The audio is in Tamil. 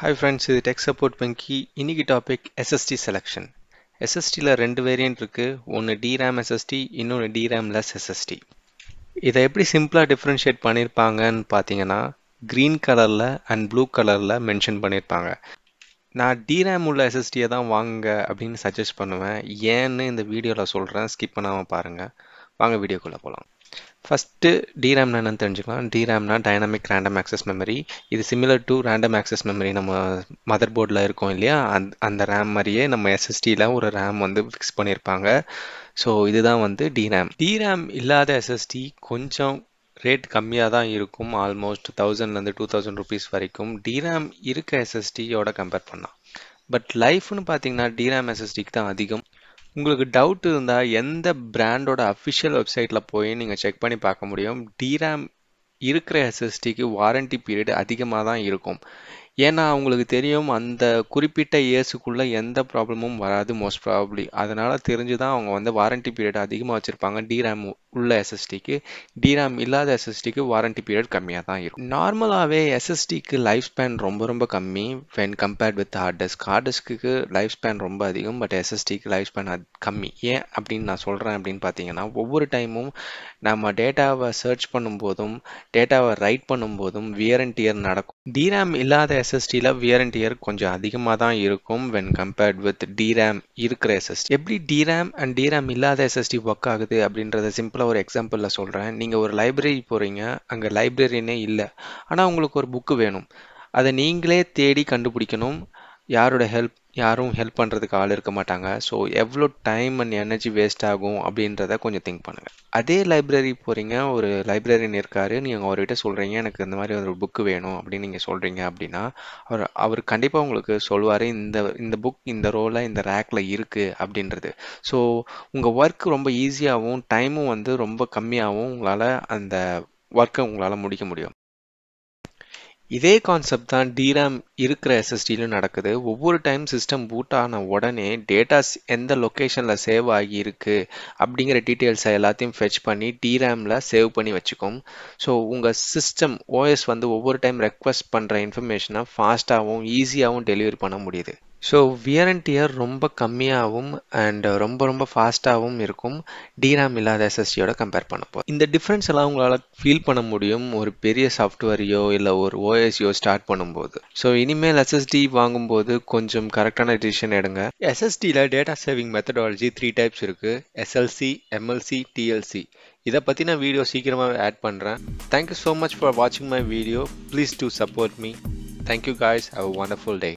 ஹாய் ஃப்ரெண்ட்ஸ் இது டெக் சப்போர்ட் பங்கி இன்னைக்கு டாபிக் எஸ்எஸ்டி செலெக்ஷன் எஸ்எஸ்டியில் ரெண்டு வேரியன்ட் இருக்குது ஒன்று டிரேம் எஸ்எஸ்டி இன்னொன்று டிரேம் லெஸ் எஸ்எஸ்டி இதை எப்படி சிம்பிளாக டிஃப்ரென்ஷியேட் பண்ணியிருப்பாங்கன்னு பார்த்தீங்கன்னா க்ரீன் கலரில் அண்ட் ப்ளூ கலரில் மென்ஷன் பண்ணியிருப்பாங்க நான் டிரேம் உள்ள எஸ்எஸ்டியை தான் வாங்க அப்படின்னு சஜஸ்ட் பண்ணுவேன் ஏன்னு இந்த வீடியோவில் சொல்கிறேன் ஸ்கிப் பண்ணாமல் பாருங்கள் வாங்க வீடியோக்குள்ளே போகலாம் ஃபஸ்ட்டு டிராம்னா என்னென்னு தெரிஞ்சுக்கலாம் டிராம்னா டைனாமிக் ரேண்டம் ஆக்சஸ் மெமரி இது similar to random access memory நம்ம மதர் போர்டில் இருக்கோம் இல்லையா அந்த அந்த ரேம் மாதிரியே நம்ம எஸ்எஸ்டியில் ஒரு ரேம் வந்து ஃபிக்ஸ் பண்ணியிருப்பாங்க ஸோ இதுதான் வந்து டிராம் டிராம் இல்லாத எஸ்எஸ்டி கொஞ்சம் ரேட் கம்மியாக தான் இருக்கும் ஆல்மோஸ்ட் தௌசண்ட்லேருந்து டூ தௌசண்ட் ருபீஸ் வரைக்கும் டிராம் இருக்க எஸ்எஸ்டியோட கம்பேர் பண்ணால் பட் லைஃப்னு பார்த்தீங்கன்னா டிராம் எஸ்எஸ்டிக்கு தான் அதிகம் உங்களுக்கு டவுட் இருந்தால் எந்த பிராண்டோட அஃபிஷியல் வெப்சைட்டில் போய் நீங்கள் செக் பண்ணி பார்க்க முடியும் டிராம் இருக்கிற எஸ்எஸ்டிக்கு வாரண்ட்டி பீரியட் அதிகமாக தான் இருக்கும் ஏன்னா அவங்களுக்கு தெரியும் அந்த குறிப்பிட்ட இயர்ஸுக்குள்ளே எந்த ப்ராப்ளமும் வராது மோஸ்ட் ப்ராபப்ளி அதனால் தெரிஞ்சு தான் அவங்க வந்து வாரண்டி பீரியட் அதிகமாக வச்சுருப்பாங்க டிராம் உள்ள எஸ்எஸ்டிக்கு டிராம் இல்லாத எஸ்எஸ்டிக்கு வாரண்டி பீரியட் கம்மியாக தான் இருக்கும் நார்மலாகவே எஸ்எஸ்டிக்கு லைஃப் ஸ்பேன் ரொம்ப ரொம்ப கம்மி when compared with hard disk hard டெஸ்க்கு லைஃப் ஸ்பேன் ரொம்ப அதிகம் பட் எஸ்எஸ்டிக்கு லைஃப் ஸ்பேன் கம்மி ஏன் அப்படின்னு நான் சொல்கிறேன் அப்படின்னு பார்த்தீங்கன்னா ஒவ்வொரு டைமும் நம்ம டேட்டாவை சர்ச் பண்ணும்போதும் டேட்டாவை ரைட் பண்ணும்போதும் வியர் அண்ட் டியர் நடக்கும் டிராம் இல்லாத எஸ்எஸ்டியில் வியர் அண்ட் இயர் கொஞ்சம் அதிகமாக தான் இருக்கும் வென் கம்பேர்ட் வித் டிராம் இருக்கிற எஸ்எஸ்டி எப்படி டிராம் அண்ட் டிரேம் இல்லாத எஸ்எஸ்டி ஒர்க் ஆகுது அப்படின்றத சிம்பிளாக ஒரு எக்ஸாம்பிளில் சொல்கிறேன் நீங்கள் ஒரு லைப்ரரி போகிறீங்க அங்கே லைப்ரரினே இல்லை ஆனால் உங்களுக்கு ஒரு புக்கு வேணும் அதை நீங்களே தேடி கண்டுபிடிக்கணும் யாரோட ஹெல்ப் யாரும் ஹெல்ப் பண்ணுறதுக்கு ஆள் இருக்க மாட்டாங்க ஸோ எவ்வளோ டைம் அண்ட் எனர்ஜி வேஸ்ட் ஆகும் அப்படின்றத கொஞ்சம் திங்க் பண்ணுங்கள் அதே லைப்ரரி போகிறீங்க ஒரு லைப்ரரியன் இருக்கார் நீங்கள் அவர்கிட்ட சொல்கிறீங்க எனக்கு இந்த மாதிரி ஒரு புக்கு வேணும் அப்படின்னு நீங்கள் சொல்கிறீங்க அப்படின்னா அவர் அவர் கண்டிப்பாக உங்களுக்கு சொல்வார் இந்த இந்த புக் இந்த ரோலில் இந்த ரேக்கில் இருக்குது அப்படின்றது ஸோ உங்கள் ஒர்க் ரொம்ப ஈஸியாகவும் டைமும் வந்து ரொம்ப கம்மியாகவும் உங்களால் அந்த ஒர்க்கை உங்களால் முடிக்க முடியும் இதே கான்செப்ட் தான் டிராம் இருக்கிற எஸ்எஸ்டிலும் நடக்குது ஒவ்வொரு டைம் சிஸ்டம் பூட் ஆன உடனே டேட்டாஸ் எந்த லொக்கேஷனில் சேவ் ஆகியிருக்கு அப்படிங்கிற டீட்டெயில்ஸை எல்லாத்தையும் ஃபெச் பண்ணி டிராமில் சேவ் பண்ணி வச்சுக்கும் ஸோ உங்கள் சிஸ்டம் ஓஎஸ் வந்து ஒவ்வொரு டைம் ரெக்வஸ்ட் பண்ணுற இன்ஃபர்மேஷனை ஃபாஸ்ட்டாகவும் ஈஸியாகவும் டெலிவரி பண்ண முடியுது ஸோ வியரண்டியர் ரொம்ப கம்மியாகவும் அண்ட் ரொம்ப ரொம்ப ஃபாஸ்ட்டாகவும் இருக்கும் டிராம் இல்லாத எஸ்எஸ்டியோட கம்பேர் பண்ணப்போ இந்த டிஃப்ரென்ஸ் எல்லாம் உங்களால் ஃபீல் பண்ண முடியும் ஒரு பெரிய சாஃப்ட்வேரையோ இல்லை ஒரு ஓஎஸ்யோ ஸ்டார்ட் பண்ணும்போது ஸோ இனிமேல் எஸ்எஸ்டி வாங்கும்போது கொஞ்சம் கரெக்டான டிசிஷன் எடுங்க எஸ்எஸ்டியில் data saving methodology three types இருக்குது எஸ்எல்சி எம்எல்சி டிஎல்சி இதை பற்றி நான் வீடியோ சீக்கிரமாக ஆட் பண்ணுறேன் தேங்க்யூ ஸோ மச் ஃபார் வாட்சிங் my video please to support me thank you guys have wonderful day